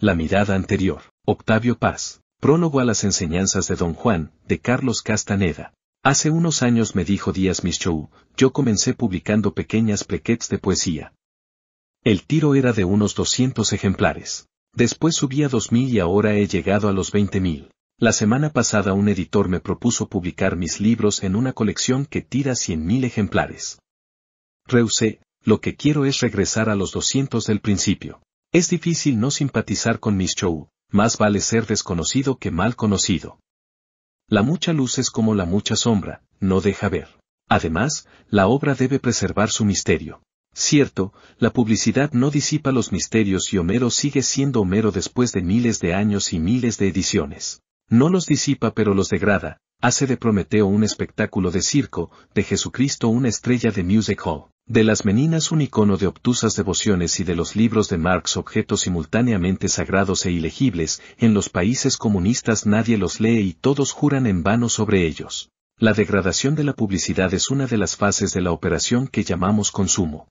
La mirada anterior. Octavio Paz. Prólogo a las enseñanzas de Don Juan, de Carlos Castaneda. Hace unos años me dijo Díaz Michou, yo comencé publicando pequeñas plequets de poesía. El tiro era de unos 200 ejemplares. Después subí a 2.000 y ahora he llegado a los 20.000. La semana pasada un editor me propuso publicar mis libros en una colección que tira 100.000 ejemplares. Rehusé, lo que quiero es regresar a los 200 del principio. Es difícil no simpatizar con Miss Chou, más vale ser desconocido que mal conocido. La mucha luz es como la mucha sombra, no deja ver. Además, la obra debe preservar su misterio. Cierto, la publicidad no disipa los misterios y Homero sigue siendo Homero después de miles de años y miles de ediciones. No los disipa pero los degrada, hace de Prometeo un espectáculo de circo, de Jesucristo una estrella de music hall. De las meninas un icono de obtusas devociones y de los libros de Marx objetos simultáneamente sagrados e ilegibles, en los países comunistas nadie los lee y todos juran en vano sobre ellos. La degradación de la publicidad es una de las fases de la operación que llamamos consumo.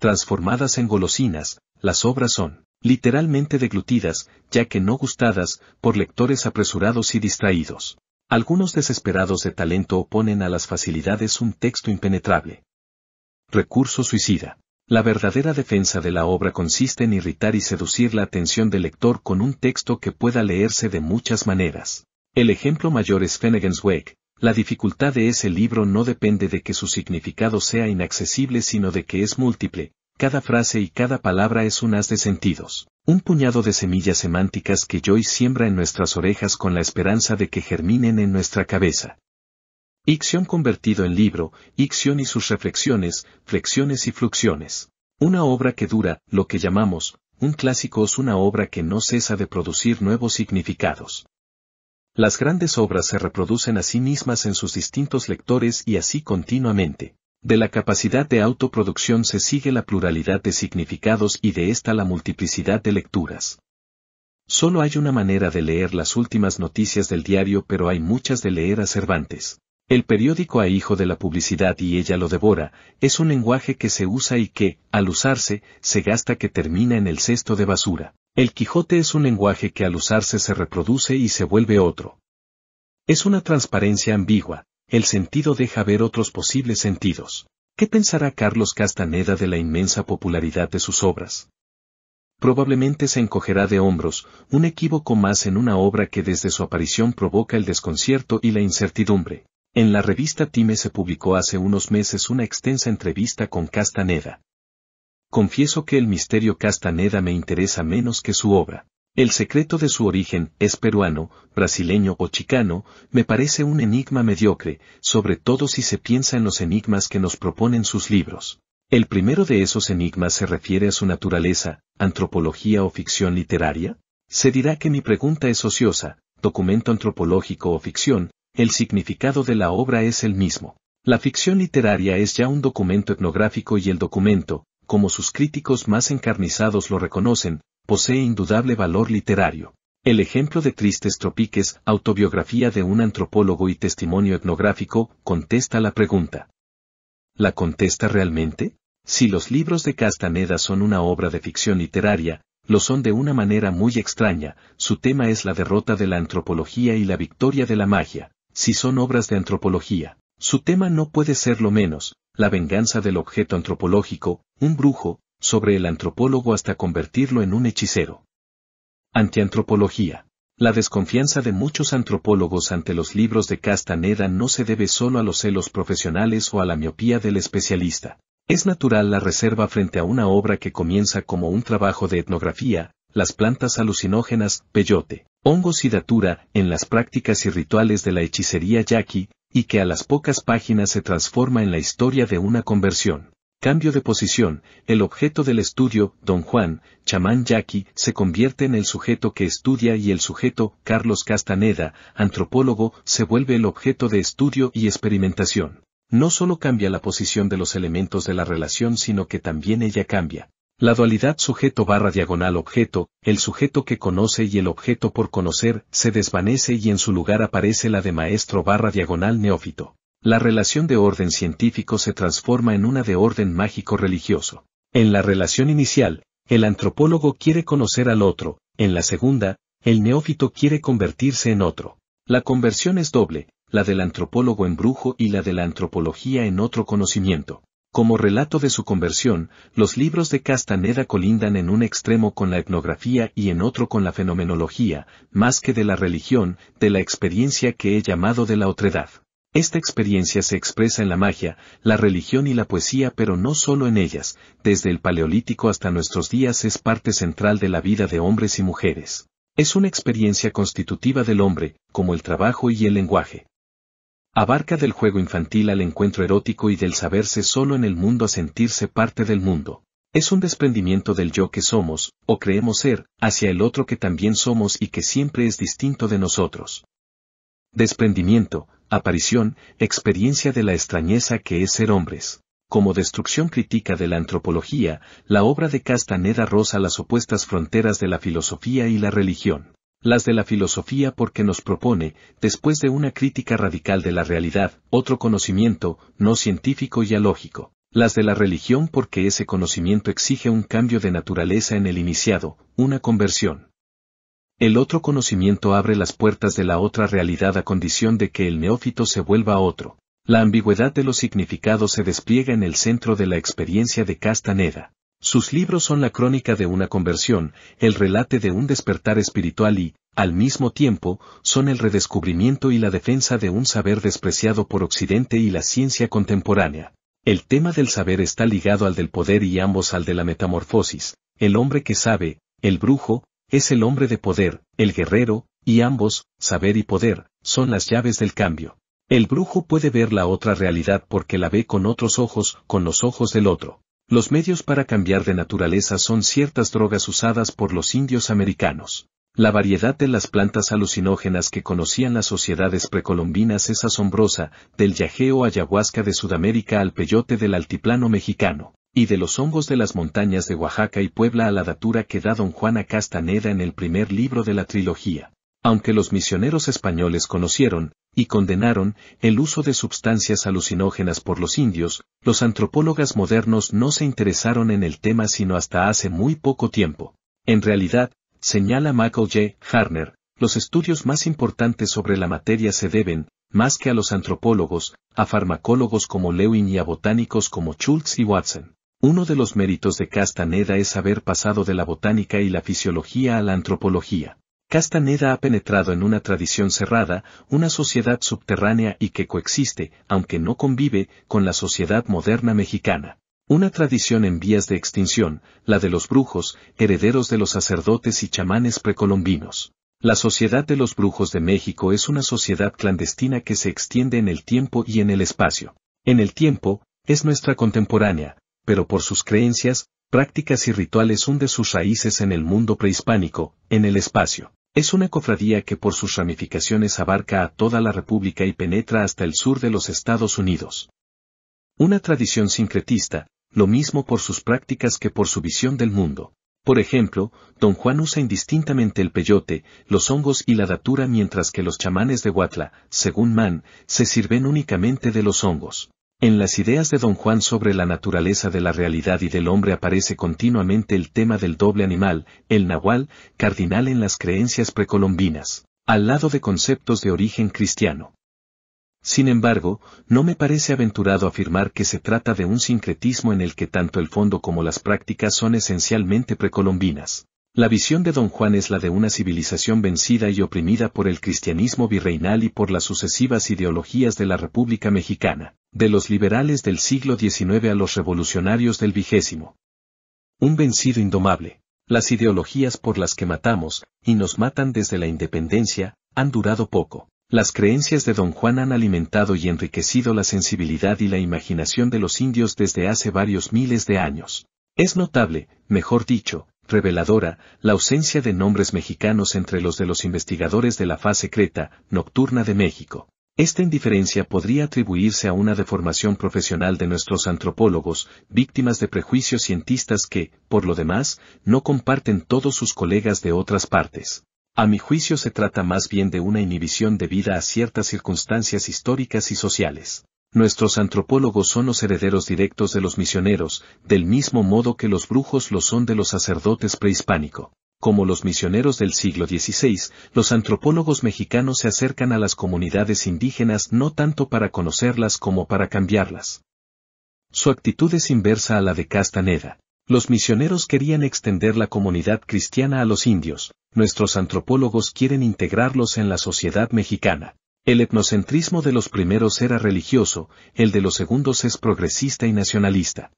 Transformadas en golosinas, las obras son, literalmente deglutidas, ya que no gustadas, por lectores apresurados y distraídos. Algunos desesperados de talento oponen a las facilidades un texto impenetrable. Recurso suicida. La verdadera defensa de la obra consiste en irritar y seducir la atención del lector con un texto que pueda leerse de muchas maneras. El ejemplo mayor es Fennegan's Wake. La dificultad de ese libro no depende de que su significado sea inaccesible sino de que es múltiple, cada frase y cada palabra es un haz de sentidos, un puñado de semillas semánticas que Joyce siembra en nuestras orejas con la esperanza de que germinen en nuestra cabeza. Ixion convertido en libro, Ixion y sus reflexiones, flexiones y fluxiones. Una obra que dura, lo que llamamos, un clásico es una obra que no cesa de producir nuevos significados. Las grandes obras se reproducen a sí mismas en sus distintos lectores y así continuamente. De la capacidad de autoproducción se sigue la pluralidad de significados y de esta la multiplicidad de lecturas. Solo hay una manera de leer las últimas noticias del diario pero hay muchas de leer a Cervantes. El periódico a hijo de la publicidad y ella lo devora, es un lenguaje que se usa y que, al usarse, se gasta que termina en el cesto de basura. El Quijote es un lenguaje que al usarse se reproduce y se vuelve otro. Es una transparencia ambigua, el sentido deja ver otros posibles sentidos. ¿Qué pensará Carlos Castaneda de la inmensa popularidad de sus obras? Probablemente se encogerá de hombros, un equívoco más en una obra que desde su aparición provoca el desconcierto y la incertidumbre. En la revista Time se publicó hace unos meses una extensa entrevista con Castaneda. Confieso que el misterio Castaneda me interesa menos que su obra. El secreto de su origen, es peruano, brasileño o chicano, me parece un enigma mediocre, sobre todo si se piensa en los enigmas que nos proponen sus libros. El primero de esos enigmas se refiere a su naturaleza, antropología o ficción literaria. Se dirá que mi pregunta es ociosa, documento antropológico o ficción, el significado de la obra es el mismo. La ficción literaria es ya un documento etnográfico y el documento, como sus críticos más encarnizados lo reconocen, posee indudable valor literario. El ejemplo de Tristes Tropiques, autobiografía de un antropólogo y testimonio etnográfico, contesta la pregunta. ¿La contesta realmente? Si los libros de Castaneda son una obra de ficción literaria, lo son de una manera muy extraña, su tema es la derrota de la antropología y la victoria de la magia. Si son obras de antropología, su tema no puede ser lo menos, la venganza del objeto antropológico, un brujo, sobre el antropólogo hasta convertirlo en un hechicero. Antiantropología. La desconfianza de muchos antropólogos ante los libros de Castaneda no se debe solo a los celos profesionales o a la miopía del especialista. Es natural la reserva frente a una obra que comienza como un trabajo de etnografía, las plantas alucinógenas, peyote hongo y datura, en las prácticas y rituales de la hechicería yaqui, y que a las pocas páginas se transforma en la historia de una conversión. Cambio de posición, el objeto del estudio, don Juan, chamán yaqui, se convierte en el sujeto que estudia y el sujeto, Carlos Castaneda, antropólogo, se vuelve el objeto de estudio y experimentación. No solo cambia la posición de los elementos de la relación sino que también ella cambia. La dualidad sujeto barra diagonal objeto, el sujeto que conoce y el objeto por conocer, se desvanece y en su lugar aparece la de maestro barra diagonal neófito. La relación de orden científico se transforma en una de orden mágico religioso. En la relación inicial, el antropólogo quiere conocer al otro, en la segunda, el neófito quiere convertirse en otro. La conversión es doble, la del antropólogo en brujo y la de la antropología en otro conocimiento. Como relato de su conversión, los libros de Castaneda colindan en un extremo con la etnografía y en otro con la fenomenología, más que de la religión, de la experiencia que he llamado de la otredad. Esta experiencia se expresa en la magia, la religión y la poesía, pero no solo en ellas, desde el Paleolítico hasta nuestros días es parte central de la vida de hombres y mujeres. Es una experiencia constitutiva del hombre, como el trabajo y el lenguaje. Abarca del juego infantil al encuentro erótico y del saberse solo en el mundo a sentirse parte del mundo. Es un desprendimiento del yo que somos, o creemos ser, hacia el otro que también somos y que siempre es distinto de nosotros. Desprendimiento, aparición, experiencia de la extrañeza que es ser hombres. Como destrucción crítica de la antropología, la obra de Castaneda rosa las opuestas fronteras de la filosofía y la religión las de la filosofía porque nos propone, después de una crítica radical de la realidad, otro conocimiento, no científico y alógico, las de la religión porque ese conocimiento exige un cambio de naturaleza en el iniciado, una conversión. El otro conocimiento abre las puertas de la otra realidad a condición de que el neófito se vuelva otro. La ambigüedad de los significados se despliega en el centro de la experiencia de Castaneda. Sus libros son la crónica de una conversión, el relate de un despertar espiritual y, al mismo tiempo, son el redescubrimiento y la defensa de un saber despreciado por Occidente y la ciencia contemporánea. El tema del saber está ligado al del poder y ambos al de la metamorfosis. El hombre que sabe, el brujo, es el hombre de poder, el guerrero, y ambos, saber y poder, son las llaves del cambio. El brujo puede ver la otra realidad porque la ve con otros ojos, con los ojos del otro. Los medios para cambiar de naturaleza son ciertas drogas usadas por los indios americanos. La variedad de las plantas alucinógenas que conocían las sociedades precolombinas es asombrosa, del yajeo ayahuasca de Sudamérica al peyote del altiplano mexicano, y de los hongos de las montañas de Oaxaca y Puebla a la datura que da don Juana Castaneda en el primer libro de la trilogía. Aunque los misioneros españoles conocieron, y condenaron el uso de sustancias alucinógenas por los indios, los antropólogas modernos no se interesaron en el tema sino hasta hace muy poco tiempo. En realidad, señala Michael J. Harner, los estudios más importantes sobre la materia se deben, más que a los antropólogos, a farmacólogos como Lewin y a botánicos como Schultz y Watson. Uno de los méritos de Castaneda es haber pasado de la botánica y la fisiología a la antropología. Castaneda ha penetrado en una tradición cerrada, una sociedad subterránea y que coexiste, aunque no convive, con la sociedad moderna mexicana. Una tradición en vías de extinción, la de los brujos, herederos de los sacerdotes y chamanes precolombinos. La Sociedad de los Brujos de México es una sociedad clandestina que se extiende en el tiempo y en el espacio. En el tiempo, es nuestra contemporánea, pero por sus creencias, prácticas y rituales hunde sus raíces en el mundo prehispánico, en el espacio. Es una cofradía que por sus ramificaciones abarca a toda la República y penetra hasta el sur de los Estados Unidos. Una tradición sincretista, lo mismo por sus prácticas que por su visión del mundo. Por ejemplo, don Juan usa indistintamente el peyote, los hongos y la datura mientras que los chamanes de Huatla, según Mann, se sirven únicamente de los hongos. En las ideas de don Juan sobre la naturaleza de la realidad y del hombre aparece continuamente el tema del doble animal, el nahual, cardinal en las creencias precolombinas, al lado de conceptos de origen cristiano. Sin embargo, no me parece aventurado afirmar que se trata de un sincretismo en el que tanto el fondo como las prácticas son esencialmente precolombinas. La visión de don Juan es la de una civilización vencida y oprimida por el cristianismo virreinal y por las sucesivas ideologías de la República Mexicana de los liberales del siglo XIX a los revolucionarios del vigésimo. Un vencido indomable. Las ideologías por las que matamos, y nos matan desde la independencia, han durado poco. Las creencias de don Juan han alimentado y enriquecido la sensibilidad y la imaginación de los indios desde hace varios miles de años. Es notable, mejor dicho, reveladora, la ausencia de nombres mexicanos entre los de los investigadores de la faz secreta, nocturna de México. Esta indiferencia podría atribuirse a una deformación profesional de nuestros antropólogos, víctimas de prejuicios cientistas que, por lo demás, no comparten todos sus colegas de otras partes. A mi juicio se trata más bien de una inhibición debida a ciertas circunstancias históricas y sociales. Nuestros antropólogos son los herederos directos de los misioneros, del mismo modo que los brujos lo son de los sacerdotes prehispánicos como los misioneros del siglo XVI, los antropólogos mexicanos se acercan a las comunidades indígenas no tanto para conocerlas como para cambiarlas. Su actitud es inversa a la de Castaneda. Los misioneros querían extender la comunidad cristiana a los indios, nuestros antropólogos quieren integrarlos en la sociedad mexicana. El etnocentrismo de los primeros era religioso, el de los segundos es progresista y nacionalista.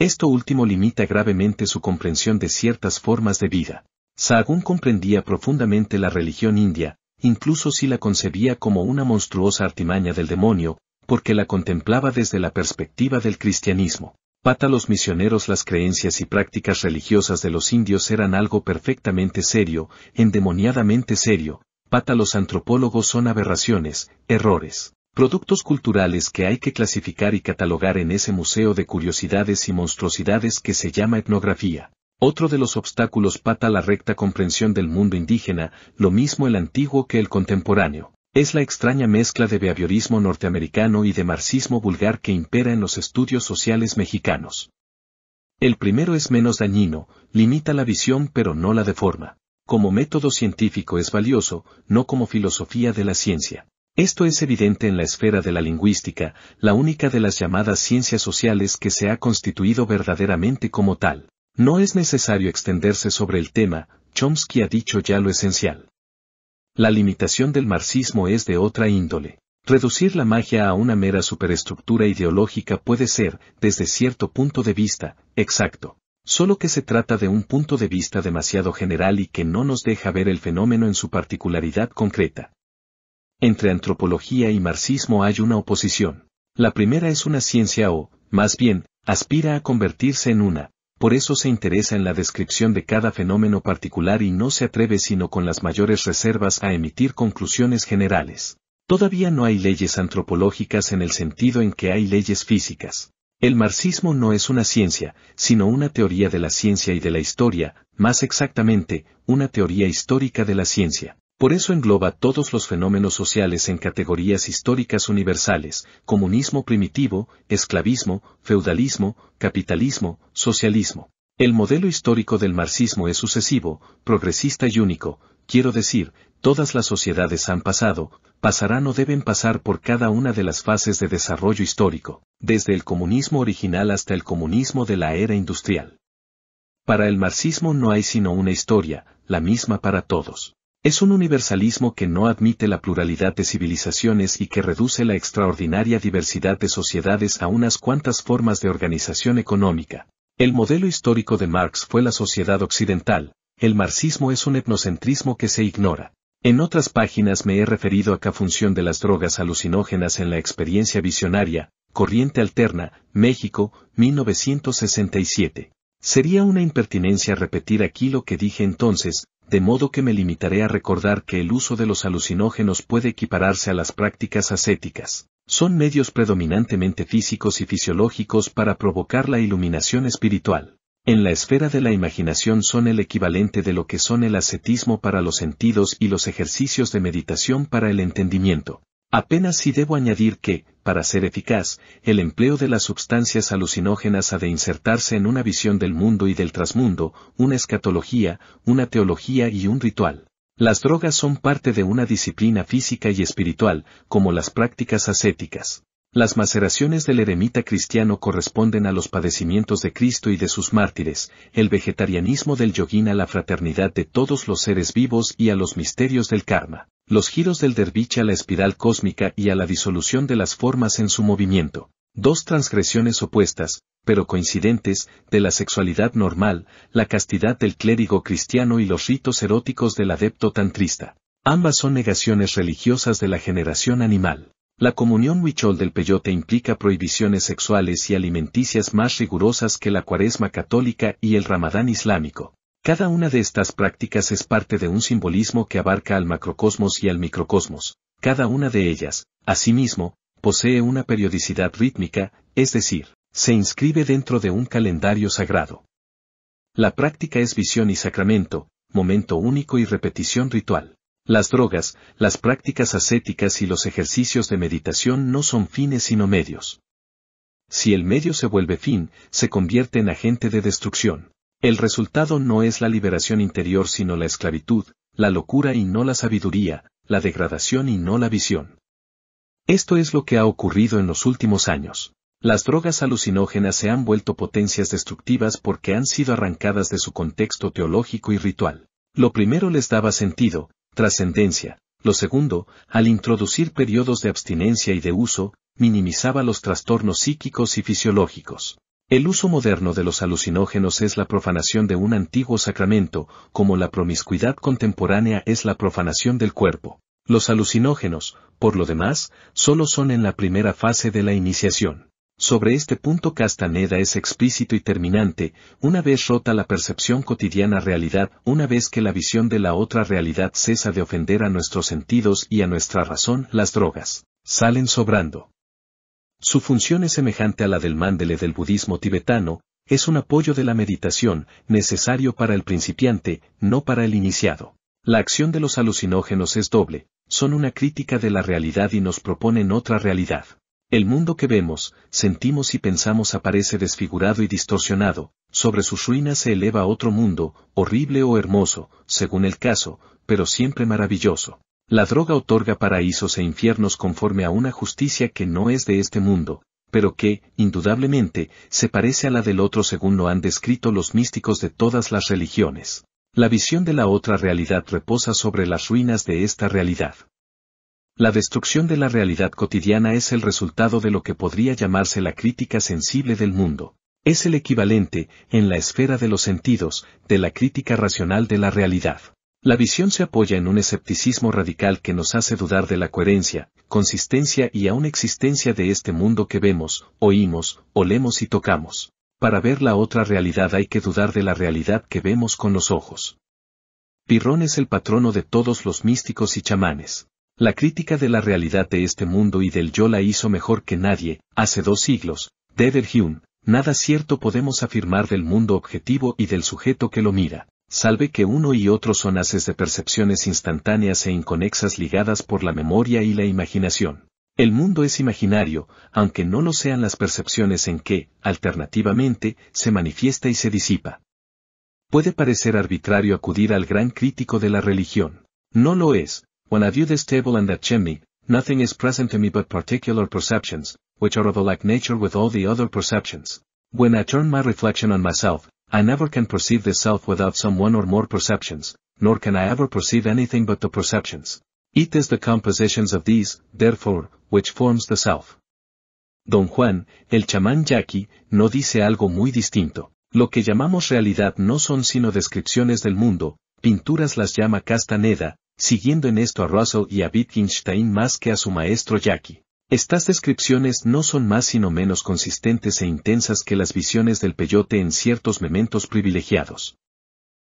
Esto último limita gravemente su comprensión de ciertas formas de vida. Sahagún comprendía profundamente la religión india, incluso si la concebía como una monstruosa artimaña del demonio, porque la contemplaba desde la perspectiva del cristianismo. Pata los misioneros las creencias y prácticas religiosas de los indios eran algo perfectamente serio, endemoniadamente serio, pata los antropólogos son aberraciones, errores. Productos culturales que hay que clasificar y catalogar en ese museo de curiosidades y monstruosidades que se llama etnografía. Otro de los obstáculos pata la recta comprensión del mundo indígena, lo mismo el antiguo que el contemporáneo. Es la extraña mezcla de behaviorismo norteamericano y de marxismo vulgar que impera en los estudios sociales mexicanos. El primero es menos dañino, limita la visión pero no la deforma. Como método científico es valioso, no como filosofía de la ciencia. Esto es evidente en la esfera de la lingüística, la única de las llamadas ciencias sociales que se ha constituido verdaderamente como tal. No es necesario extenderse sobre el tema, Chomsky ha dicho ya lo esencial. La limitación del marxismo es de otra índole. Reducir la magia a una mera superestructura ideológica puede ser, desde cierto punto de vista, exacto. Solo que se trata de un punto de vista demasiado general y que no nos deja ver el fenómeno en su particularidad concreta. Entre antropología y marxismo hay una oposición. La primera es una ciencia o, más bien, aspira a convertirse en una, por eso se interesa en la descripción de cada fenómeno particular y no se atreve sino con las mayores reservas a emitir conclusiones generales. Todavía no hay leyes antropológicas en el sentido en que hay leyes físicas. El marxismo no es una ciencia, sino una teoría de la ciencia y de la historia, más exactamente, una teoría histórica de la ciencia. Por eso engloba todos los fenómenos sociales en categorías históricas universales, comunismo primitivo, esclavismo, feudalismo, capitalismo, socialismo. El modelo histórico del marxismo es sucesivo, progresista y único, quiero decir, todas las sociedades han pasado, pasarán o deben pasar por cada una de las fases de desarrollo histórico, desde el comunismo original hasta el comunismo de la era industrial. Para el marxismo no hay sino una historia, la misma para todos. Es un universalismo que no admite la pluralidad de civilizaciones y que reduce la extraordinaria diversidad de sociedades a unas cuantas formas de organización económica. El modelo histórico de Marx fue la sociedad occidental, el marxismo es un etnocentrismo que se ignora. En otras páginas me he referido a que función de las drogas alucinógenas en la experiencia visionaria, Corriente Alterna, México, 1967. Sería una impertinencia repetir aquí lo que dije entonces, de modo que me limitaré a recordar que el uso de los alucinógenos puede equipararse a las prácticas ascéticas. Son medios predominantemente físicos y fisiológicos para provocar la iluminación espiritual. En la esfera de la imaginación son el equivalente de lo que son el ascetismo para los sentidos y los ejercicios de meditación para el entendimiento. Apenas si debo añadir que, para ser eficaz, el empleo de las sustancias alucinógenas ha de insertarse en una visión del mundo y del trasmundo, una escatología, una teología y un ritual. Las drogas son parte de una disciplina física y espiritual, como las prácticas ascéticas. Las maceraciones del eremita cristiano corresponden a los padecimientos de Cristo y de sus mártires, el vegetarianismo del yoguín a la fraternidad de todos los seres vivos y a los misterios del karma los giros del derviche a la espiral cósmica y a la disolución de las formas en su movimiento. Dos transgresiones opuestas, pero coincidentes, de la sexualidad normal, la castidad del clérigo cristiano y los ritos eróticos del adepto tantrista. Ambas son negaciones religiosas de la generación animal. La comunión huichol del peyote implica prohibiciones sexuales y alimenticias más rigurosas que la cuaresma católica y el ramadán islámico. Cada una de estas prácticas es parte de un simbolismo que abarca al macrocosmos y al microcosmos. Cada una de ellas, asimismo, posee una periodicidad rítmica, es decir, se inscribe dentro de un calendario sagrado. La práctica es visión y sacramento, momento único y repetición ritual. Las drogas, las prácticas ascéticas y los ejercicios de meditación no son fines sino medios. Si el medio se vuelve fin, se convierte en agente de destrucción. El resultado no es la liberación interior sino la esclavitud, la locura y no la sabiduría, la degradación y no la visión. Esto es lo que ha ocurrido en los últimos años. Las drogas alucinógenas se han vuelto potencias destructivas porque han sido arrancadas de su contexto teológico y ritual. Lo primero les daba sentido, trascendencia. Lo segundo, al introducir periodos de abstinencia y de uso, minimizaba los trastornos psíquicos y fisiológicos. El uso moderno de los alucinógenos es la profanación de un antiguo sacramento, como la promiscuidad contemporánea es la profanación del cuerpo. Los alucinógenos, por lo demás, solo son en la primera fase de la iniciación. Sobre este punto Castaneda es explícito y terminante, una vez rota la percepción cotidiana realidad, una vez que la visión de la otra realidad cesa de ofender a nuestros sentidos y a nuestra razón, las drogas salen sobrando. Su función es semejante a la del mandele del budismo tibetano, es un apoyo de la meditación, necesario para el principiante, no para el iniciado. La acción de los alucinógenos es doble, son una crítica de la realidad y nos proponen otra realidad. El mundo que vemos, sentimos y pensamos aparece desfigurado y distorsionado, sobre sus ruinas se eleva otro mundo, horrible o hermoso, según el caso, pero siempre maravilloso. La droga otorga paraísos e infiernos conforme a una justicia que no es de este mundo, pero que, indudablemente, se parece a la del otro según lo han descrito los místicos de todas las religiones. La visión de la otra realidad reposa sobre las ruinas de esta realidad. La destrucción de la realidad cotidiana es el resultado de lo que podría llamarse la crítica sensible del mundo. Es el equivalente, en la esfera de los sentidos, de la crítica racional de la realidad. La visión se apoya en un escepticismo radical que nos hace dudar de la coherencia, consistencia y aún existencia de este mundo que vemos, oímos, olemos y tocamos. Para ver la otra realidad hay que dudar de la realidad que vemos con los ojos. Pirrón es el patrono de todos los místicos y chamanes. La crítica de la realidad de este mundo y del yo la hizo mejor que nadie, hace dos siglos, de Hume, nada cierto podemos afirmar del mundo objetivo y del sujeto que lo mira salve que uno y otro son haces de percepciones instantáneas e inconexas ligadas por la memoria y la imaginación. El mundo es imaginario, aunque no lo sean las percepciones en que, alternativamente, se manifiesta y se disipa. Puede parecer arbitrario acudir al gran crítico de la religión. No lo es. When I view this table and that chimney, nothing is present to me but particular perceptions, which are of a like nature with all the other perceptions. When I turn my reflection on myself, I never can perceive the self without some one or more perceptions, nor can I ever perceive anything but the perceptions. It is the compositions of these, therefore, which forms the self. Don Juan, el chamán Jackie, no dice algo muy distinto. Lo que llamamos realidad no son sino descripciones del mundo, pinturas las llama Castaneda, siguiendo en esto a Russell y a Wittgenstein más que a su maestro Jackie. Estas descripciones no son más sino menos consistentes e intensas que las visiones del peyote en ciertos momentos privilegiados.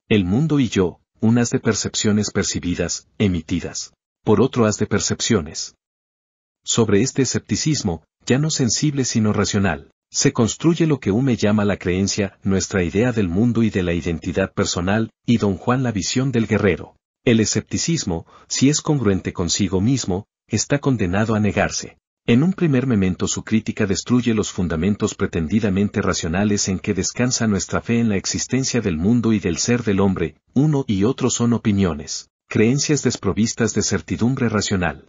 El mundo y yo, unas de percepciones percibidas, emitidas, por otro haz de percepciones. Sobre este escepticismo, ya no sensible sino racional, se construye lo que Hume llama la creencia, nuestra idea del mundo y de la identidad personal, y don Juan la visión del guerrero. El escepticismo, si es congruente consigo mismo, está condenado a negarse. En un primer momento su crítica destruye los fundamentos pretendidamente racionales en que descansa nuestra fe en la existencia del mundo y del ser del hombre, uno y otro son opiniones, creencias desprovistas de certidumbre racional.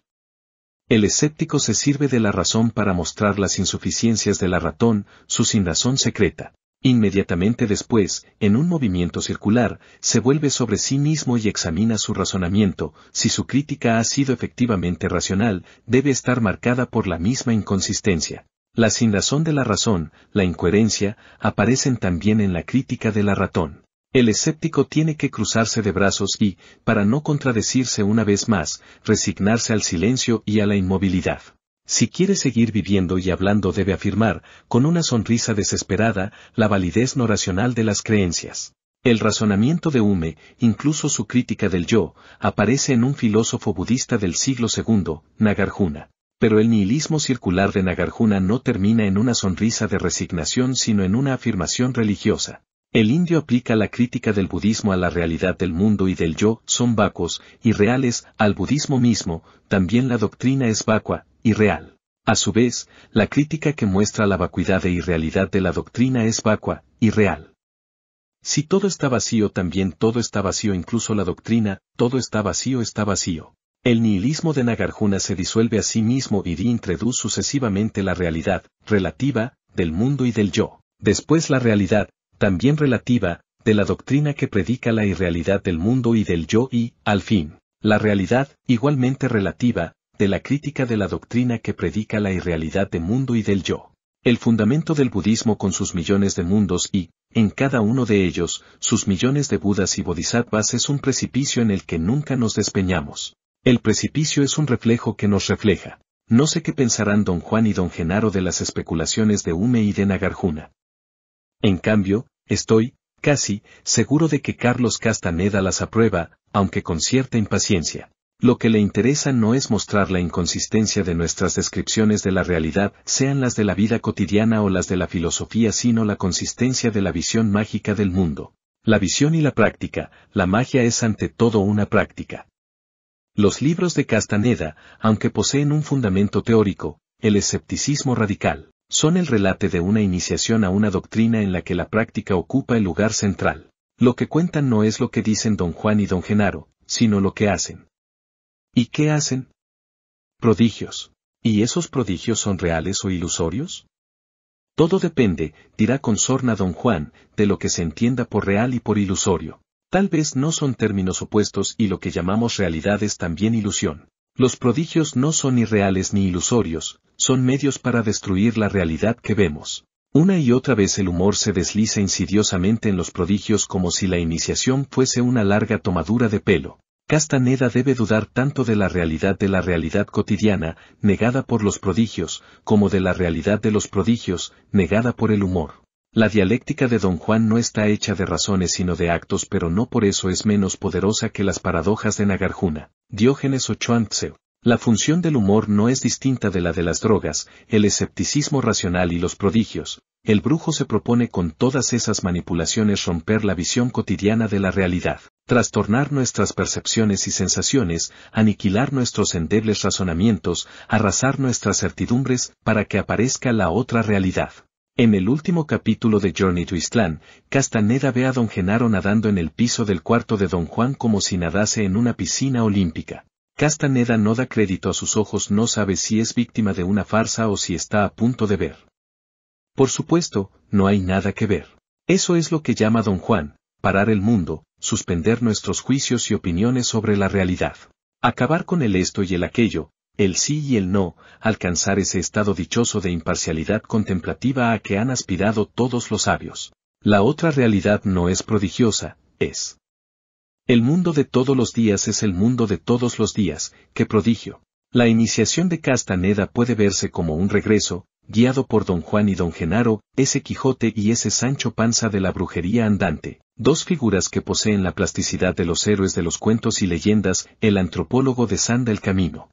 El escéptico se sirve de la razón para mostrar las insuficiencias de la ratón, su sinrazón secreta, Inmediatamente después, en un movimiento circular, se vuelve sobre sí mismo y examina su razonamiento, si su crítica ha sido efectivamente racional, debe estar marcada por la misma inconsistencia. La sinrazón de la razón, la incoherencia, aparecen también en la crítica de la ratón. El escéptico tiene que cruzarse de brazos y, para no contradecirse una vez más, resignarse al silencio y a la inmovilidad. Si quiere seguir viviendo y hablando debe afirmar, con una sonrisa desesperada, la validez no racional de las creencias. El razonamiento de Hume, incluso su crítica del yo, aparece en un filósofo budista del siglo II, Nagarjuna. Pero el nihilismo circular de Nagarjuna no termina en una sonrisa de resignación sino en una afirmación religiosa. El indio aplica la crítica del budismo a la realidad del mundo y del yo son vacuos y reales al budismo mismo, también la doctrina es vacua, irreal. A su vez, la crítica que muestra la vacuidad e irrealidad de la doctrina es vacua, irreal. Si todo está vacío también todo está vacío incluso la doctrina, todo está vacío está vacío. El nihilismo de Nagarjuna se disuelve a sí mismo y reintroduce sucesivamente la realidad, relativa, del mundo y del yo, después la realidad, también relativa, de la doctrina que predica la irrealidad del mundo y del yo y, al fin, la realidad, igualmente relativa, de la crítica de la doctrina que predica la irrealidad de mundo y del yo. El fundamento del budismo con sus millones de mundos y, en cada uno de ellos, sus millones de budas y bodhisattvas es un precipicio en el que nunca nos despeñamos. El precipicio es un reflejo que nos refleja. No sé qué pensarán don Juan y don Genaro de las especulaciones de Hume y de Nagarjuna. En cambio, estoy, casi, seguro de que Carlos Castaneda las aprueba, aunque con cierta impaciencia. Lo que le interesa no es mostrar la inconsistencia de nuestras descripciones de la realidad, sean las de la vida cotidiana o las de la filosofía, sino la consistencia de la visión mágica del mundo. La visión y la práctica, la magia es ante todo una práctica. Los libros de Castaneda, aunque poseen un fundamento teórico, el escepticismo radical, son el relate de una iniciación a una doctrina en la que la práctica ocupa el lugar central. Lo que cuentan no es lo que dicen don Juan y don Genaro, sino lo que hacen. ¿Y qué hacen? Prodigios. ¿Y esos prodigios son reales o ilusorios? Todo depende, dirá con sorna don Juan, de lo que se entienda por real y por ilusorio. Tal vez no son términos opuestos y lo que llamamos realidad es también ilusión. Los prodigios no son irreales ni ilusorios, son medios para destruir la realidad que vemos. Una y otra vez el humor se desliza insidiosamente en los prodigios como si la iniciación fuese una larga tomadura de pelo. Castaneda debe dudar tanto de la realidad de la realidad cotidiana, negada por los prodigios, como de la realidad de los prodigios, negada por el humor. La dialéctica de Don Juan no está hecha de razones sino de actos, pero no por eso es menos poderosa que las paradojas de Nagarjuna, Diógenes o La función del humor no es distinta de la de las drogas, el escepticismo racional y los prodigios. El brujo se propone con todas esas manipulaciones romper la visión cotidiana de la realidad trastornar nuestras percepciones y sensaciones, aniquilar nuestros endebles razonamientos, arrasar nuestras certidumbres para que aparezca la otra realidad. En el último capítulo de Journey to Islan, Castaneda ve a don Genaro nadando en el piso del cuarto de don Juan como si nadase en una piscina olímpica. Castaneda no da crédito a sus ojos, no sabe si es víctima de una farsa o si está a punto de ver. Por supuesto, no hay nada que ver. Eso es lo que llama don Juan, parar el mundo, suspender nuestros juicios y opiniones sobre la realidad. Acabar con el esto y el aquello, el sí y el no, alcanzar ese estado dichoso de imparcialidad contemplativa a que han aspirado todos los sabios. La otra realidad no es prodigiosa, es. El mundo de todos los días es el mundo de todos los días, qué prodigio. La iniciación de Castaneda puede verse como un regreso, guiado por don Juan y don Genaro, ese Quijote y ese Sancho Panza de la brujería andante. Dos figuras que poseen la plasticidad de los héroes de los cuentos y leyendas, el antropólogo desanda el camino.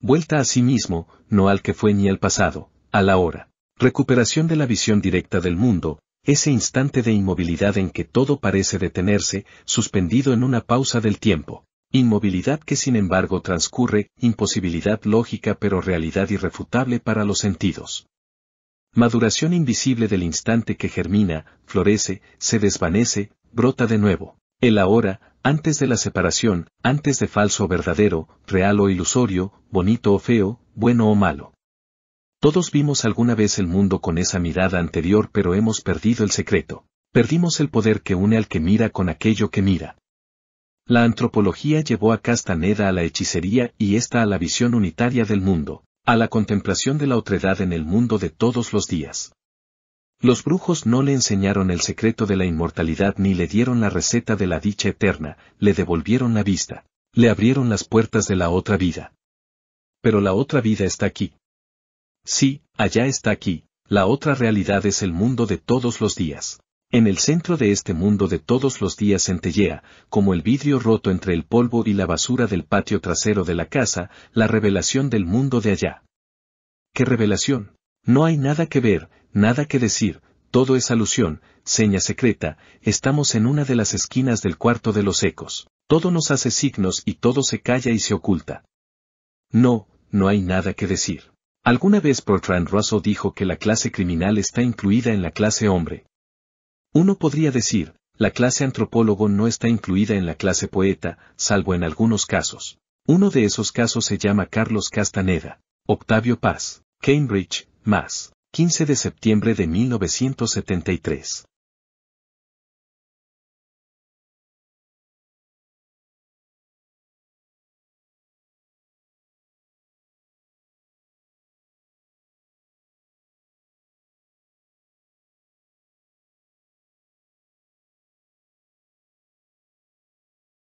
Vuelta a sí mismo, no al que fue ni al pasado, a la hora. Recuperación de la visión directa del mundo, ese instante de inmovilidad en que todo parece detenerse, suspendido en una pausa del tiempo. Inmovilidad que sin embargo transcurre, imposibilidad lógica pero realidad irrefutable para los sentidos. Maduración invisible del instante que germina, florece, se desvanece, brota de nuevo. El ahora, antes de la separación, antes de falso o verdadero, real o ilusorio, bonito o feo, bueno o malo. Todos vimos alguna vez el mundo con esa mirada anterior pero hemos perdido el secreto. Perdimos el poder que une al que mira con aquello que mira. La antropología llevó a Castaneda a la hechicería y esta a la visión unitaria del mundo a la contemplación de la otredad en el mundo de todos los días. Los brujos no le enseñaron el secreto de la inmortalidad ni le dieron la receta de la dicha eterna, le devolvieron la vista, le abrieron las puertas de la otra vida. Pero la otra vida está aquí. Sí, allá está aquí, la otra realidad es el mundo de todos los días. En el centro de este mundo de todos los días centellea, como el vidrio roto entre el polvo y la basura del patio trasero de la casa, la revelación del mundo de allá. ¿Qué revelación? No hay nada que ver, nada que decir, todo es alusión, seña secreta, estamos en una de las esquinas del cuarto de los ecos. Todo nos hace signos y todo se calla y se oculta. No, no hay nada que decir. Alguna vez Bertrand Russell dijo que la clase criminal está incluida en la clase hombre, uno podría decir, la clase antropólogo no está incluida en la clase poeta, salvo en algunos casos. Uno de esos casos se llama Carlos Castaneda, Octavio Paz, Cambridge, más 15 de septiembre de 1973.